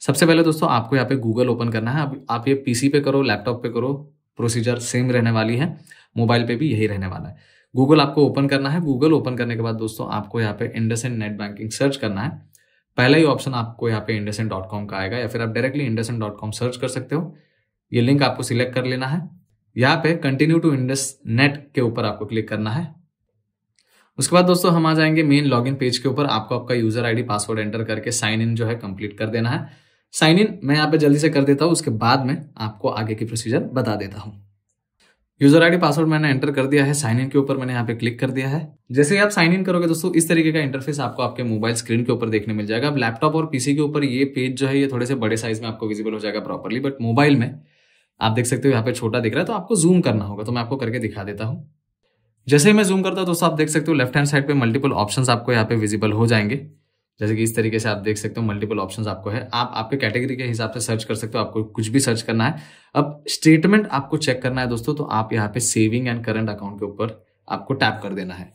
सबसे पहले दोस्तों आपको यहाँ पे गूगल ओपन करना है आप, आप ये पीसी पे करो लैपटॉप पे करो प्रोसीजर सेम रहने वाली है मोबाइल पे भी यही रहने वाला है गूगल आपको ओपन करना है गूगल ओपन करने के बाद दोस्तों आपको यहाँ पे इंडस नेट बैंकिंग सर्च करना है पहला ही ऑप्शन आपको यहाँ पे इंडसन डॉट कॉम का आएगा या फिर आप डायरेक्टली इंडसन डॉट कॉम सर्च कर सकते हो ये लिंक आपको सिलेक्ट कर लेना है यहाँ पे कंटिन्यू टू इंडस नेट के ऊपर आपको क्लिक करना है उसके बाद दोस्तों हम आ जाएंगे मेन लॉगिन पेज के ऊपर आपको आपका यूजर आईडी पासवर्ड एंटर करके साइन इन जो है कंप्लीट कर देना है साइन इन मैं यहाँ पे जल्दी से कर देता हूँ उसके बाद में आपको आगे की प्रोसीजर बता देता हूँ यूजर आईडी पासवर्ड मैंने एंटर कर दिया है साइन इन के ऊपर मैंने यहाँ पे क्लिक कर दिया है जैसे ही आप साइन इन करोगे दोस्तों इस तरीके का इंटरफेस आपको आपके मोबाइल स्क्रीन के ऊपर देखने मिल जाएगा अब लैपटॉप और पीसी के ऊपर ये पेज जो है ये थोड़े से बड़े साइज में आपको विजिबल हो जाएगा प्रॉपरली बट मोबाइल में आप देख सकते हो यहाँ पे छोटा दिख रहा है तो आपको जूम करना होगा तो मैं आपको करके दिखा देता हूँ जैसे ही मैं जूम करता हूँ दोस्तों आप देख सकते हो लेफ्ट हैंड साइड पे मल्टीपल ऑप्शन आपको यहाँ पे विजिबल हो जाएंगे जैसे कि इस तरीके से आप देख सकते हो मल्टीपल ऑप्शंस आपको है आप आपके कैटेगरी के हिसाब से सर्च कर सकते हो आपको कुछ भी सर्च करना है अब स्टेटमेंट आपको चेक करना है दोस्तों तो आप यहाँ पे सेविंग एंड करंट अकाउंट के ऊपर आपको टैप कर देना है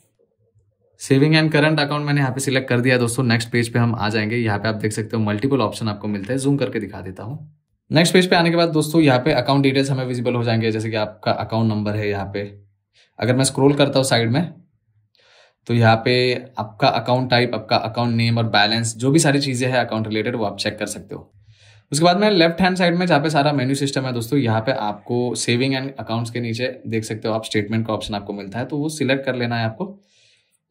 सेविंग एंड करंट अकाउंट मैंने यहाँ पे सिलेक्ट कर दिया दोस्तों नेक्स्ट पेज पे हम आ जाएंगे यहाँ पे आप देख सकते हो मल्टीपल ऑप्शन आपको मिलता है जूम करके दिखा देता हूँ नेक्स्ट पेज पे आने के बाद दोस्तों यहाँ पे अकाउंट डिटेल्स हमें विजिबल हो जाएंगे जैसे कि आपका अकाउंट नंबर है यहाँ पे अगर मैं स्क्रोल करता हूँ साइड में तो यहाँ पे आपका अकाउंट टाइप आपका अकाउंट नेम और बैलेंस जो भी सारी चीज़ें हैं अकाउंट रिलेटेड वो आप चेक कर सकते हो उसके बाद में लेफ्ट हैंड साइड में जहाँ पे सारा मेन्यू सिस्टम है दोस्तों यहाँ पे आपको सेविंग एंड अकाउंट्स के नीचे देख सकते हो आप स्टेटमेंट का ऑप्शन आपको मिलता है तो वो सिलेक्ट कर लेना है आपको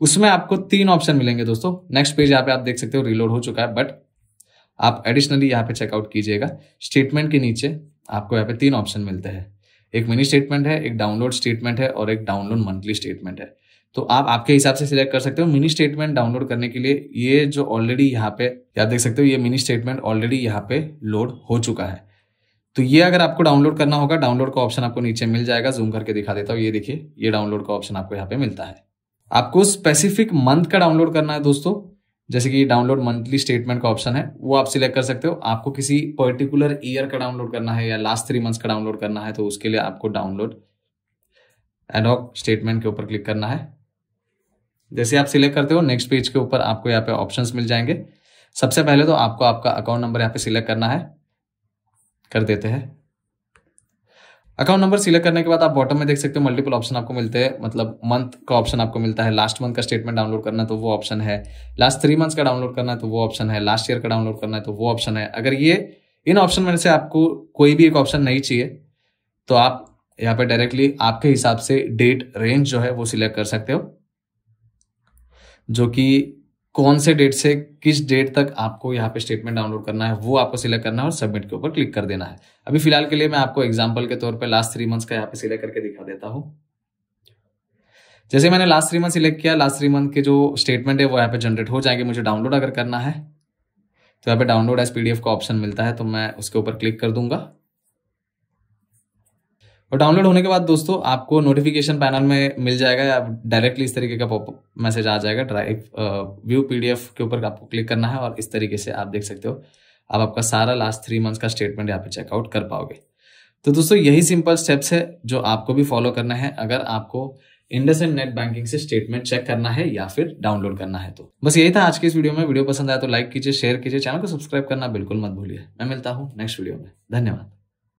उसमें आपको तीन ऑप्शन मिलेंगे दोस्तों नेक्स्ट पेज यहाँ पे आप देख सकते हो रिलोड हो चुका है बट आप एडिशनली यहाँ पे चेकआउट कीजिएगा स्टेटमेंट के नीचे आपको यहाँ पे तीन ऑप्शन मिलते हैं एक मिनी स्टेटमेंट है एक डाउनलोड स्टेटमेंट है और एक डाउनलोड मंथली स्टेटमेंट है तो आप आपके हिसाब से सिलेक्ट कर सकते हो मिनी स्टेटमेंट डाउनलोड करने के लिए ये जो ऑलरेडी यहाँ पे आप देख सकते हो ये मिनी स्टेटमेंट ऑलरेडी यहाँ पे लोड हो चुका है तो ये अगर आपको डाउनलोड करना होगा डाउनलोड का ऑप्शन आपको नीचे मिल जाएगा जूम करके दिखा देता हूँ ये देखिए ये डाउनलोड का ऑप्शन आपको यहाँ पे मिलता है आपको स्पेसिफिक मंथ का डाउनलोड करना है दोस्तों जैसे कि डाउनलोड मंथली स्टेटमेंट का ऑप्शन है वो आप सिलेक्ट कर सकते हो आपको किसी पर्टिकुलर ईयर का डाउनलोड करना है या लास्ट थ्री मंथ्स का डाउनलोड करना है तो उसके लिए आपको डाउनलोड एडॉक स्टेटमेंट के ऊपर क्लिक करना है जैसे आप सिलेक्ट करते हो नेक्स्ट पेज के ऊपर आपको यहाँ पे ऑप्शन मिल जाएंगे सबसे पहले तो आपको आपका अकाउंट नंबर यहाँ पे सिलेक्ट करना है कर देते हैं अकाउंट नंबर सिलेक्ट करने के बाद आप बॉटम में देख सकते हो मल्टीपल ऑप्शन आपको मिलते हैं मतलब मंथ का ऑप्शन आपको मिलता है लास्ट मंथ का स्टेटमेंट डाउनलोड तो तो करना है तो वो ऑप्शन है लास्ट थ्री मंथ्स का डाउनलोड करना है तो वो ऑप्शन है लास्ट ईयर का डाउनलोड करना है तो वो ऑप्शन है अगर ये इन ऑप्शन में से आपको कोई भी एक ऑप्शन नहीं चाहिए तो आप यहाँ पे डायरेक्टली आपके हिसाब से डेट रेंज जो है वो सिलेक्ट कर सकते हो जो कि कौन से डेट से किस डेट तक आपको यहाँ पे स्टेटमेंट डाउनलोड करना है वो आपको सिलेक्ट करना है और सबमिट के ऊपर क्लिक कर देना है अभी फिलहाल के लिए मैं आपको एग्जाम्पल के तौर पर लास्ट थ्री मंथ्स का यहाँ पे सिलेक्ट करके दिखा देता हूँ जैसे मैंने लास्ट थ्री मंथ सिलेक्ट किया लास्ट थ्री मंथ के जो स्टेटमेंट है वो यहाँ पे जनरेट हो जाएंगे मुझे डाउनलोड अगर करना है तो यहाँ पे डाउनलोड एस पीडीएफ का ऑप्शन मिलता है तो मैं उसके ऊपर क्लिक कर दूंगा और डाउनलोड होने के बाद दोस्तों आपको नोटिफिकेशन पैनल में मिल जाएगा या डायरेक्टली इस तरीके का मैसेज आ जाएगा ड्राइव व्यू पीडीएफ के ऊपर आपको क्लिक करना है और इस तरीके से आप देख सकते हो आप आपका सारा लास्ट थ्री मंथ्स का स्टेटमेंट यहाँ पे चेकआउट कर पाओगे तो दोस्तों यही सिंपल स्टेप्स है जो आपको भी फॉलो करना है अगर आपको एंड नेट बैंकिंग से स्टेटमेंट चेक करना है या फिर डाउनलोड करना है तो बस यही था आज के इस वीडियो में वीडियो पसंद आया तो लाइक कीजिए शेयर कीजिए चैनल को सब्सक्राइब करना बिल्कुल मत भूलिए मैं मिलता हूँ नेक्स्ट वीडियो में धन्यवाद